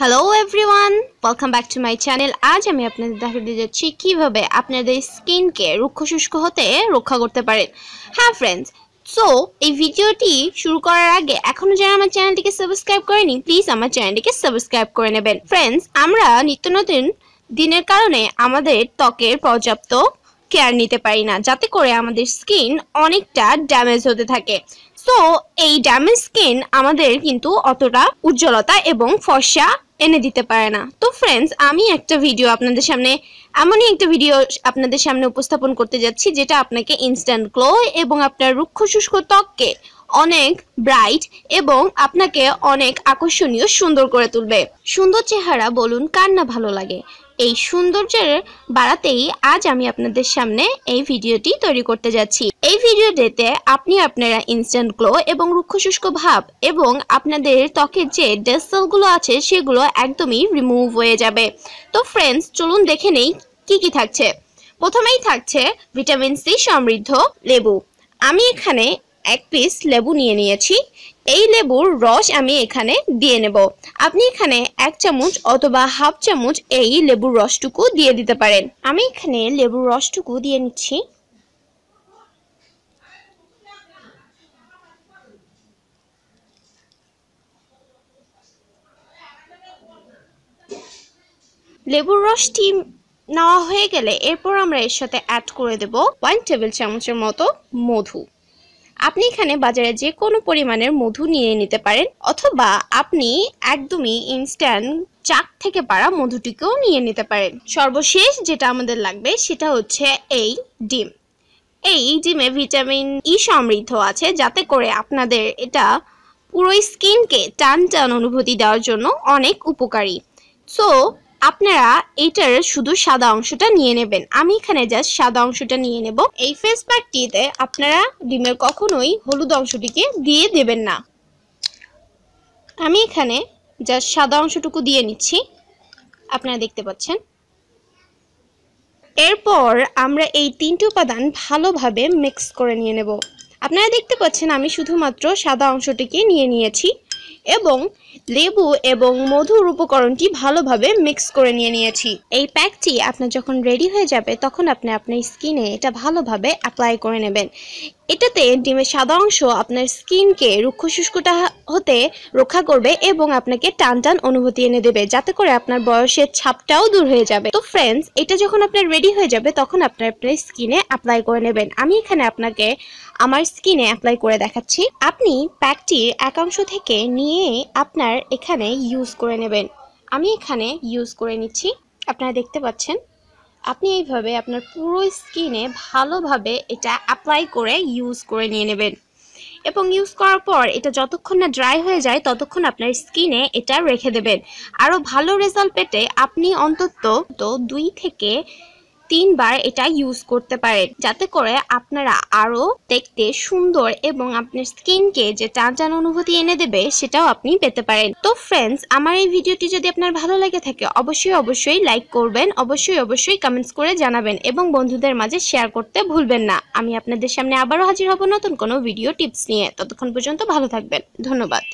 hello everyone welcome back to my channel আজ আমি আপনাদের দেখা দিতে যাচ্ছি কীভাবে আপনাদের স্কিনকে রুক্ষ শুষ্ক হতে রক্ষা করতে পারেন হ্যাঁ ফ্রেন্ডস সো এই ভিডিওটি শুরু করার আগে এখনো যারা আমার চ্যানেলটিকে সাবস্ক্রাইব করেনি প্লিজ আমার চ্যানেলটিকে সাবস্ক্রাইব করে নেবেন ফ্রেন্ডস আমরা নিত্য নতুন দিনের কারণে আমাদের ত্বকের পর্যাপ্ত কেয়ার নিতে পারি না যাতে করে আমাদের স্কিন অনেকটা ড্যামেজ হতে থাকে তো এই ড্যামেজ স্কিন আমাদের কিন্তু অতটা উজ্জ্বলতা এবং ফর্সা এনে দিতে পারে না তো ফ্রেন্ডস আমি একটা ভিডিও আপনাদের সামনে এমনই একটা ভিডিও আপনাদের সামনে উপস্থাপন করতে যাচ্ছি যেটা আপনাকে ইনস্ট্যান্ট গ্লো এবং আপনার রুক্ষ শুষ্ক ত্বককে অনেক ব্রাইট এবং আপনাকে অনেক আকর্ষণীয় সুন্দর করে তুলবে সুন্দর চেহারা বলুন কার না ভালো লাগে এই সৌন্দর্যের বাড়াতেই আজ আমি আপনাদের সামনে এই ভিডিওটি তৈরি করতে যাচ্ছি এই ভিডিওটিতে আপনি আপনারা ইনস্ট্যান্ট গ্লো এবং রুক্ষ শুষ্ক ভাব এবং আপনাদের ত্বকের যে ডেসেলগুলো আছে সেগুলো একদমই রিমুভ হয়ে যাবে তো ফ্রেন্ডস চলুন দেখে নেই কি কি থাকছে প্রথমেই থাকছে ভিটামিন সি সমৃদ্ধ লেবু আমি এখানে এক পিস লেবু নিয়ে নিয়েছি এই লেবুর রস আমি এখানে দিয়ে নেব আপনি এখানে এক চামচ অথবা হাফ চামচ এই লেবুর রসটুকু দিয়ে দিতে পারেন আমি এখানে লেবুর রসটুকু দিয়ে নিচ্ছি লেবুর রসটি নেওয়া হয়ে গেলে এরপর আমরা এর সাথে অ্যাড করে দেব ওয়ান টেবিল চামচের মতো মধু আপনি এখানে বাজারে যে কোনো পরিমাণের মধু নিয়ে নিতে পারেন অথবা আপনি একদমই ইনস্ট্যান্ট চাক থেকে পারা মধুটিকেও নিয়ে নিতে পারেন সর্বশেষ যেটা আমাদের লাগবে সেটা হচ্ছে এই ডিম এই ডিমে ভিটামিন ই e সমৃদ্ধ আছে যাতে করে আপনাদের এটা পুরো স্কিনকে টান টান অনুভূতি দেওয়ার জন্য অনেক উপকারী সো আপনারা এটার শুধু সাদা অংশটা নিয়ে নেবেন আমি এখানে জাস্ট সাদা অংশটা নিয়ে নেব এই ফেস প্যাকটিতে আপনারা ডিমের কখনোই হলুদ অংশটিকে দিয়ে দেবেন না আমি এখানে জাস্ট সাদা অংশটুকু দিয়ে নিচ্ছি আপনারা দেখতে পাচ্ছেন এরপর আমরা এই তিনটি উপাদান ভালোভাবে মিক্স করে নিয়ে নেব আপনারা দেখতে পাচ্ছেন আমি শুধুমাত্র সাদা অংশটিকে নিয়ে নিয়েছি এবং লেবু এবং মধুর উপকরণটি ভালোভাবে মিক্স করে নিয়ে নিয়েছি এই প্যাকটি আপনার যখন রেডি হয়ে যাবে তখন আপনি আপনার স্কিনে এটা ভালোভাবে অ্যাপ্লাই করে নেবেন এটাতে ডিমের সাদা অংশ আপনার স্কিনকে রুক্ষ শুষ্কটা হতে রক্ষা করবে এবং আপনাকে টান টান অনুভূতি এনে দেবে যাতে করে আপনার বয়সের ছাপটাও দূর হয়ে যাবে তো ফ্রেন্ডস এটা যখন আপনার রেডি হয়ে যাবে তখন আপনার আপনার স্কিনে অ্যাপ্লাই করে নেবেন আমি এখানে আপনাকে আমার স্কিনে অ্যাপ্লাই করে দেখাচ্ছি আপনি প্যাকটির একাংশ থেকে নিয়ে আপনার এখানে ইউজ করে নেবেন আমি এখানে ইউজ করে নিচ্ছি আপনারা দেখতে পাচ্ছেন আপনি এইভাবে আপনার পুরো স্কিনে ভালোভাবে এটা অ্যাপ্লাই করে ইউজ করে নিয়ে নেবেন এবং ইউজ করার পর এটা যতক্ষণ না ড্রাই হয়ে যায় ততক্ষণ আপনার স্কিনে এটা রেখে দেবেন আরও ভালো রেজাল্ট পেতে আপনি অন্তত দুই থেকে তিনবার এটা ইউজ করতে পারেন যাতে করে আপনারা আরও দেখতে সুন্দর এবং আপনার স্কিনকে যে টান টান অনুভূতি এনে দেবে সেটাও আপনি পেতে পারেন তো ফ্রেন্ডস আমার এই ভিডিওটি যদি আপনার ভালো লাগে থাকে অবশ্যই অবশ্যই লাইক করবেন অবশ্যই অবশ্যই কমেন্টস করে জানাবেন এবং বন্ধুদের মাঝে শেয়ার করতে ভুলবেন না আমি আপনাদের সামনে আবারও হাজির হব নতুন কোনো ভিডিও টিপস নিয়ে ততক্ষণ পর্যন্ত ভালো থাকবেন ধন্যবাদ